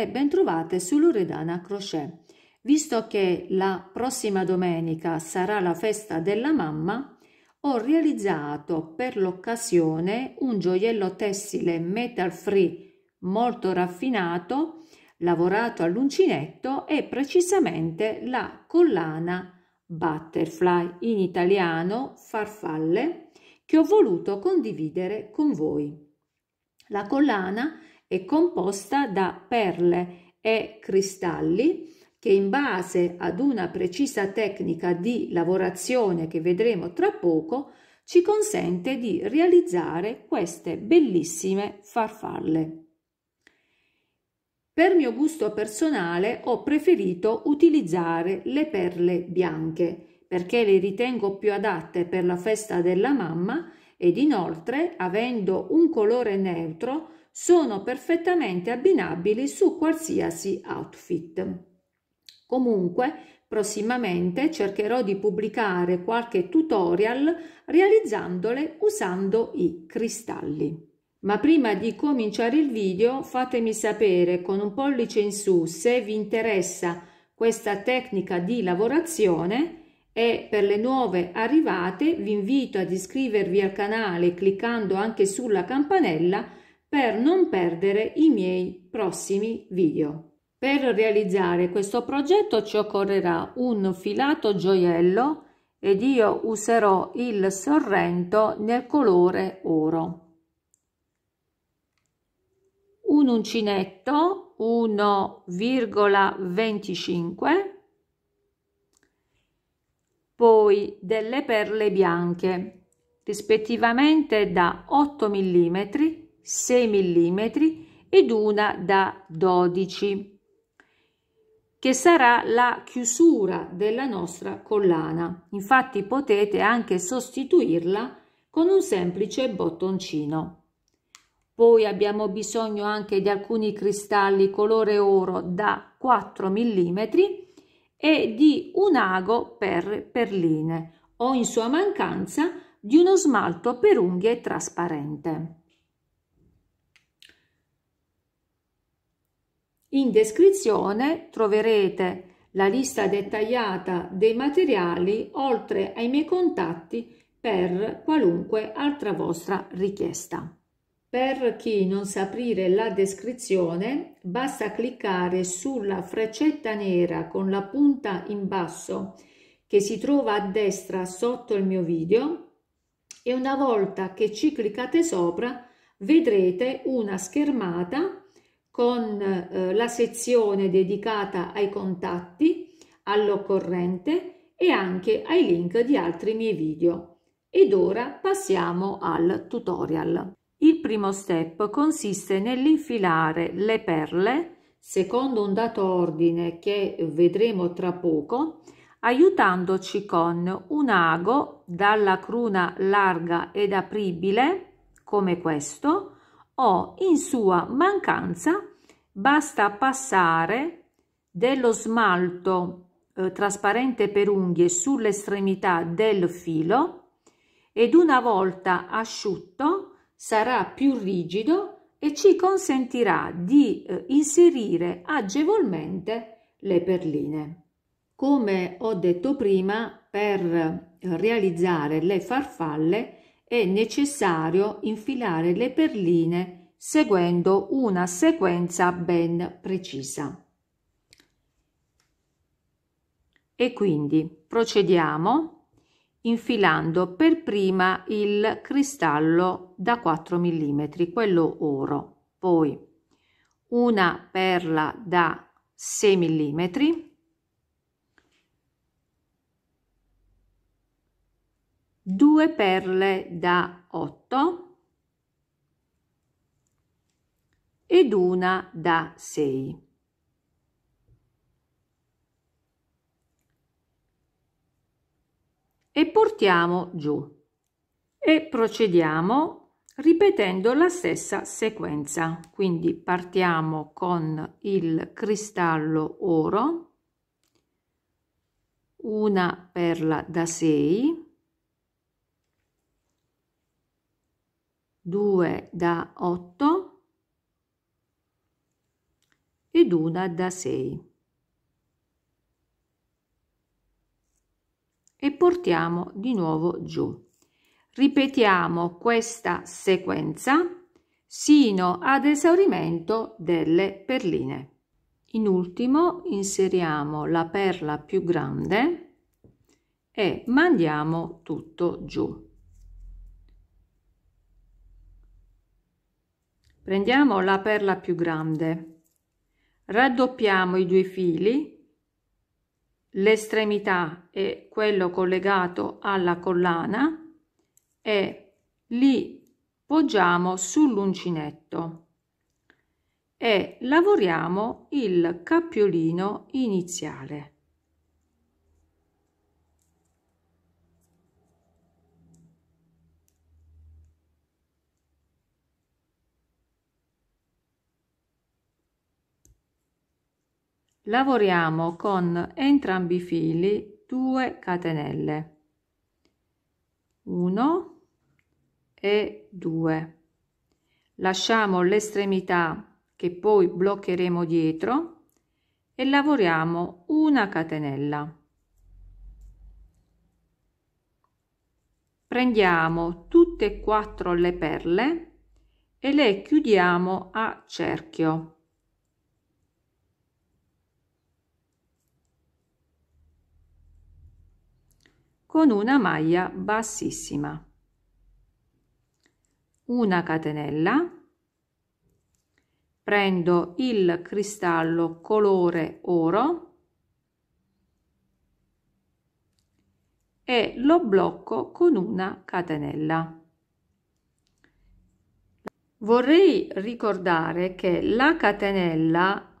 e bentrovate su Loredana Crochet. Visto che la prossima domenica sarà la festa della mamma, ho realizzato per l'occasione un gioiello tessile metal free molto raffinato, lavorato all'uncinetto e precisamente la collana butterfly in italiano farfalle che ho voluto condividere con voi. La collana è composta da perle e cristalli che in base ad una precisa tecnica di lavorazione che vedremo tra poco ci consente di realizzare queste bellissime farfalle. Per mio gusto personale ho preferito utilizzare le perle bianche perché le ritengo più adatte per la festa della mamma ed inoltre avendo un colore neutro sono perfettamente abbinabili su qualsiasi outfit. Comunque, prossimamente cercherò di pubblicare qualche tutorial realizzandole usando i cristalli. Ma prima di cominciare il video fatemi sapere con un pollice in su se vi interessa questa tecnica di lavorazione e per le nuove arrivate vi invito ad iscrivervi al canale cliccando anche sulla campanella per non perdere i miei prossimi video. Per realizzare questo progetto ci occorrerà un filato gioiello ed io userò il sorrento nel colore oro. Un uncinetto 1,25 poi delle perle bianche rispettivamente da 8 mm 6 mm ed una da 12 che sarà la chiusura della nostra collana. Infatti potete anche sostituirla con un semplice bottoncino. Poi abbiamo bisogno anche di alcuni cristalli colore oro da 4 mm e di un ago per perline o in sua mancanza di uno smalto per unghie trasparente. In descrizione troverete la lista dettagliata dei materiali oltre ai miei contatti per qualunque altra vostra richiesta. Per chi non sa aprire la descrizione, basta cliccare sulla freccetta nera con la punta in basso che si trova a destra sotto il mio video e una volta che ci cliccate sopra vedrete una schermata con eh, la sezione dedicata ai contatti, all'occorrente e anche ai link di altri miei video. Ed ora passiamo al tutorial. Il primo step consiste nell'infilare le perle secondo un dato ordine che vedremo tra poco aiutandoci con un ago dalla cruna larga ed apribile come questo o in sua mancanza basta passare dello smalto eh, trasparente per unghie sull'estremità del filo ed una volta asciutto sarà più rigido e ci consentirà di eh, inserire agevolmente le perline. Come ho detto prima, per realizzare le farfalle è necessario infilare le perline seguendo una sequenza ben precisa. E quindi procediamo infilando per prima il cristallo da 4 mm, quello oro, poi una perla da 6 mm, due perle da 8 mm, ed una da 6. E portiamo giù e procediamo ripetendo la stessa sequenza. Quindi partiamo con il cristallo oro, una perla da 6, 2 da 8, ed una da sei. E portiamo di nuovo giù. Ripetiamo questa sequenza sino ad esaurimento delle perline. In ultimo inseriamo la perla più grande e mandiamo tutto giù. Prendiamo la perla più grande raddoppiamo i due fili, l'estremità e quello collegato alla collana e li poggiamo sull'uncinetto e lavoriamo il cappiolino iniziale. Lavoriamo con entrambi i fili 2 catenelle. 1 e 2. Lasciamo l'estremità che poi bloccheremo dietro e lavoriamo una catenella. Prendiamo tutte e quattro le perle e le chiudiamo a cerchio. con una maglia bassissima. Una catenella, prendo il cristallo colore oro e lo blocco con una catenella. Vorrei ricordare che la catenella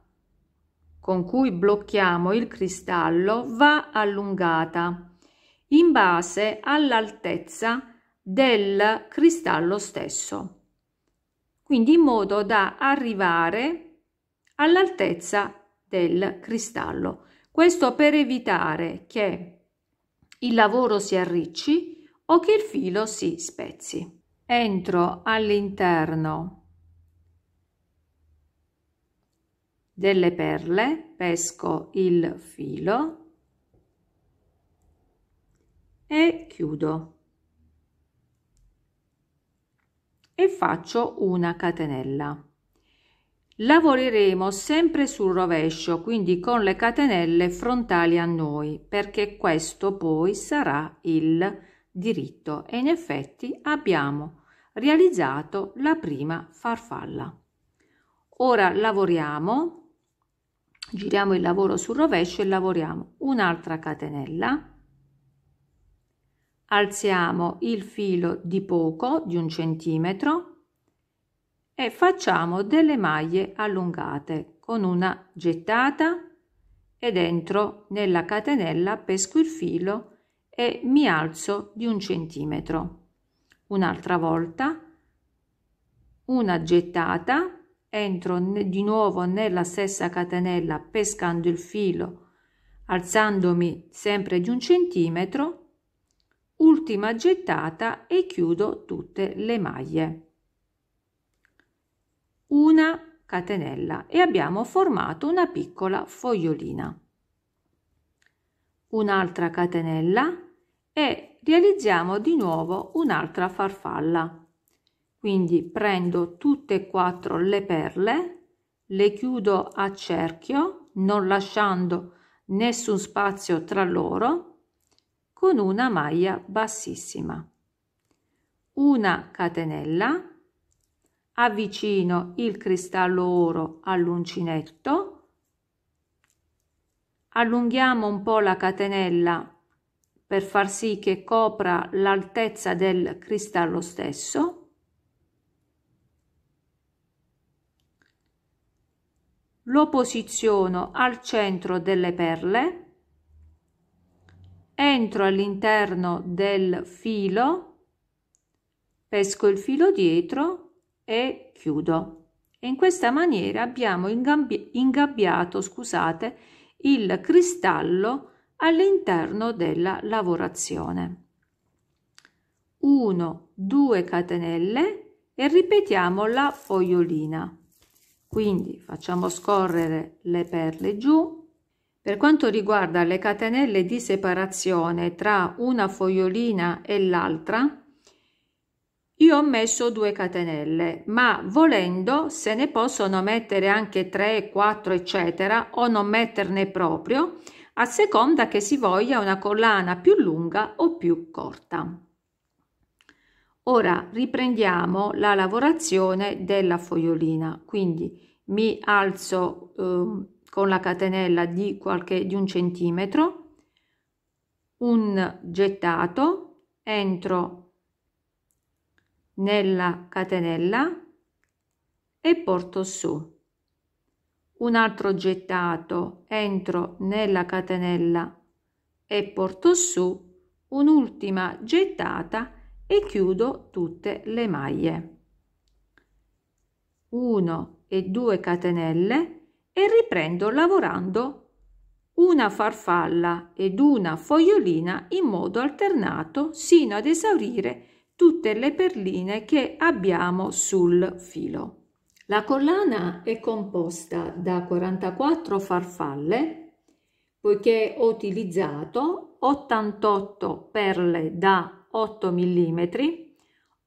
con cui blocchiamo il cristallo va allungata in base all'altezza del cristallo stesso, quindi in modo da arrivare all'altezza del cristallo. Questo per evitare che il lavoro si arricci o che il filo si spezzi. Entro all'interno delle perle, pesco il filo e chiudo e faccio una catenella lavoreremo sempre sul rovescio quindi con le catenelle frontali a noi perché questo poi sarà il diritto e in effetti abbiamo realizzato la prima farfalla ora lavoriamo giriamo il lavoro sul rovescio e lavoriamo un'altra catenella alziamo il filo di poco di un centimetro e facciamo delle maglie allungate con una gettata e dentro nella catenella pesco il filo e mi alzo di un centimetro un'altra volta una gettata entro di nuovo nella stessa catenella pescando il filo alzandomi sempre di un centimetro ultima gettata e chiudo tutte le maglie una catenella e abbiamo formato una piccola fogliolina un'altra catenella e realizziamo di nuovo un'altra farfalla quindi prendo tutte e quattro le perle le chiudo a cerchio non lasciando nessun spazio tra loro con una maglia bassissima. Una catenella, avvicino il cristallo oro all'uncinetto, allunghiamo un po' la catenella per far sì che copra l'altezza del cristallo stesso, lo posiziono al centro delle perle entro all'interno del filo pesco il filo dietro e chiudo e in questa maniera abbiamo ingabbi ingabbiato scusate il cristallo all'interno della lavorazione 1 2 catenelle e ripetiamo la fogliolina quindi facciamo scorrere le perle giù per quanto riguarda le catenelle di separazione tra una fogliolina e l'altra, io ho messo due catenelle, ma volendo se ne possono mettere anche 3, 4, eccetera, o non metterne proprio, a seconda che si voglia una collana più lunga o più corta. Ora riprendiamo la lavorazione della fogliolina, quindi mi alzo eh, con la catenella di qualche di un centimetro un gettato entro nella catenella e porto su un altro gettato entro nella catenella e porto su un'ultima gettata e chiudo tutte le maglie 1 e 2 catenelle e riprendo lavorando una farfalla ed una fogliolina in modo alternato sino ad esaurire tutte le perline che abbiamo sul filo. La collana è composta da 44 farfalle, poiché ho utilizzato 88 perle da 8 mm,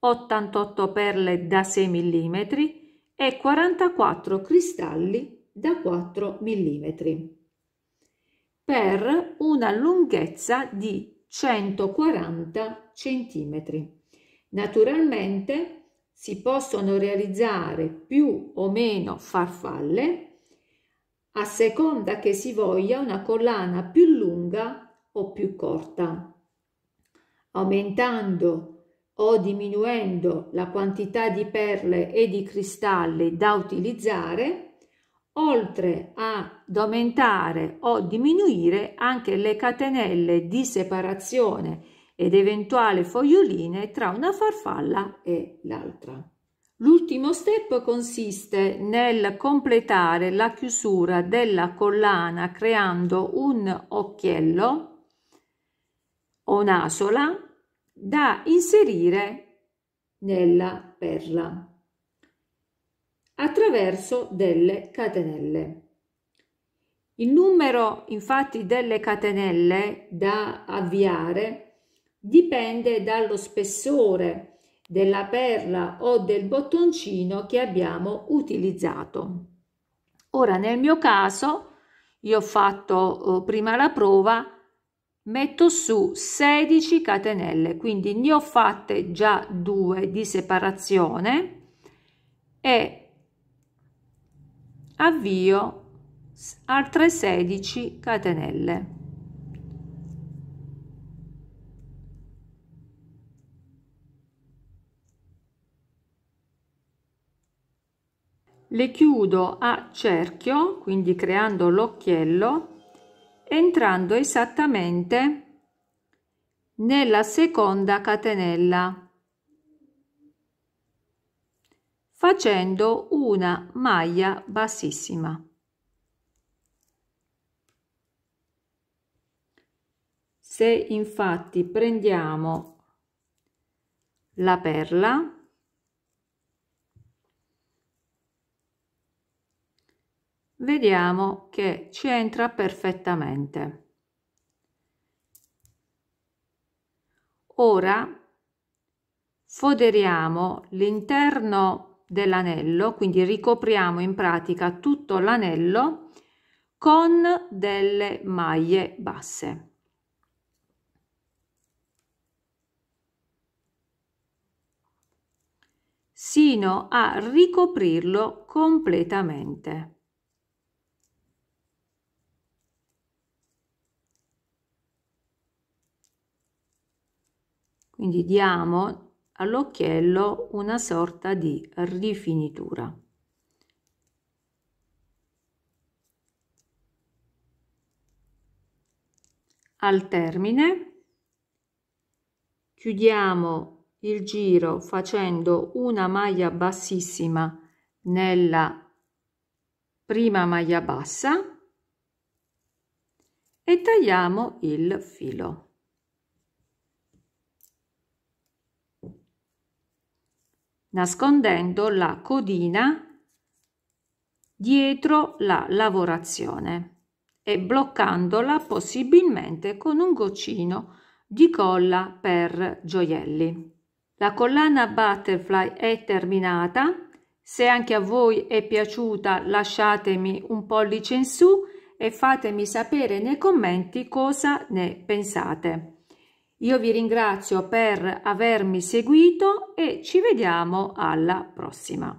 88 perle da 6 mm e 44 cristalli da 4 mm per una lunghezza di 140 cm. Naturalmente si possono realizzare più o meno farfalle a seconda che si voglia una collana più lunga o più corta. Aumentando o diminuendo la quantità di perle e di cristalli da utilizzare, oltre ad aumentare o diminuire anche le catenelle di separazione ed eventuali foglioline tra una farfalla e l'altra. L'ultimo step consiste nel completare la chiusura della collana creando un occhiello o un'asola da inserire nella perla attraverso delle catenelle. Il numero infatti delle catenelle da avviare dipende dallo spessore della perla o del bottoncino che abbiamo utilizzato. Ora nel mio caso io ho fatto eh, prima la prova metto su 16 catenelle quindi ne ho fatte già due di separazione e avvio altre 16 catenelle. Le chiudo a cerchio, quindi creando l'occhiello, entrando esattamente nella seconda catenella facendo una maglia bassissima. Se infatti prendiamo la perla vediamo che ci entra perfettamente. Ora foderiamo l'interno dell'anello, quindi ricopriamo in pratica tutto l'anello con delle maglie basse. sino a ricoprirlo completamente. Quindi diamo all'occhiello una sorta di rifinitura. Al termine chiudiamo il giro facendo una maglia bassissima nella prima maglia bassa e tagliamo il filo. nascondendo la codina dietro la lavorazione e bloccandola possibilmente con un goccino di colla per gioielli. La collana Butterfly è terminata. Se anche a voi è piaciuta lasciatemi un pollice in su e fatemi sapere nei commenti cosa ne pensate. Io vi ringrazio per avermi seguito e ci vediamo alla prossima.